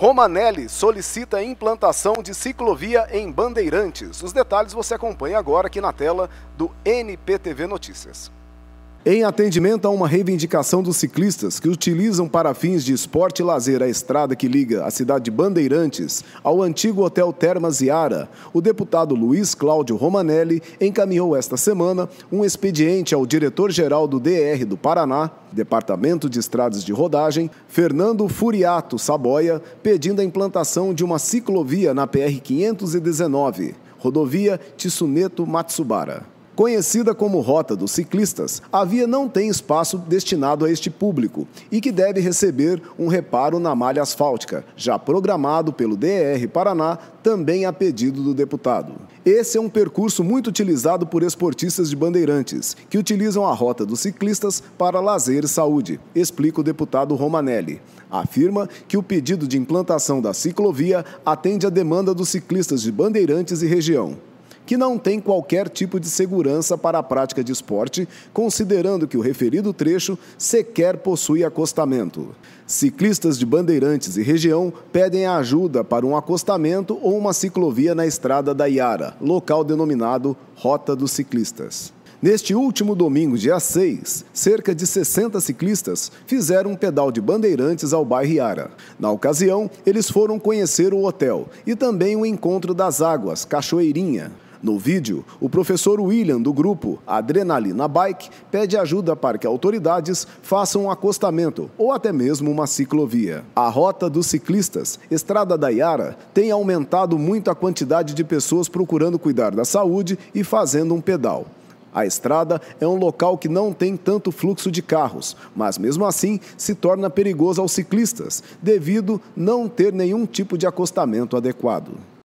Romanelli solicita implantação de ciclovia em Bandeirantes. Os detalhes você acompanha agora aqui na tela do NPTV Notícias. Em atendimento a uma reivindicação dos ciclistas que utilizam para fins de esporte e lazer a estrada que liga a cidade de Bandeirantes ao antigo Hotel Termas Iara, o deputado Luiz Cláudio Romanelli encaminhou esta semana um expediente ao diretor-geral do DR do Paraná, Departamento de Estradas de Rodagem, Fernando Furiato Saboia, pedindo a implantação de uma ciclovia na PR 519, rodovia Tissuneto-Matsubara conhecida como Rota dos Ciclistas, a via não tem espaço destinado a este público e que deve receber um reparo na malha asfáltica, já programado pelo DR Paraná, também a pedido do deputado. Esse é um percurso muito utilizado por esportistas de bandeirantes, que utilizam a Rota dos Ciclistas para lazer e saúde, explica o deputado Romanelli. Afirma que o pedido de implantação da ciclovia atende à demanda dos ciclistas de bandeirantes e região que não tem qualquer tipo de segurança para a prática de esporte, considerando que o referido trecho sequer possui acostamento. Ciclistas de Bandeirantes e região pedem ajuda para um acostamento ou uma ciclovia na estrada da Iara, local denominado Rota dos Ciclistas. Neste último domingo, dia 6, cerca de 60 ciclistas fizeram um pedal de bandeirantes ao bairro Iara. Na ocasião, eles foram conhecer o hotel e também o encontro das águas, Cachoeirinha. No vídeo, o professor William do grupo Adrenalina Bike pede ajuda para que autoridades façam um acostamento ou até mesmo uma ciclovia. A rota dos ciclistas, Estrada da Iara, tem aumentado muito a quantidade de pessoas procurando cuidar da saúde e fazendo um pedal. A estrada é um local que não tem tanto fluxo de carros, mas mesmo assim se torna perigoso aos ciclistas, devido não ter nenhum tipo de acostamento adequado.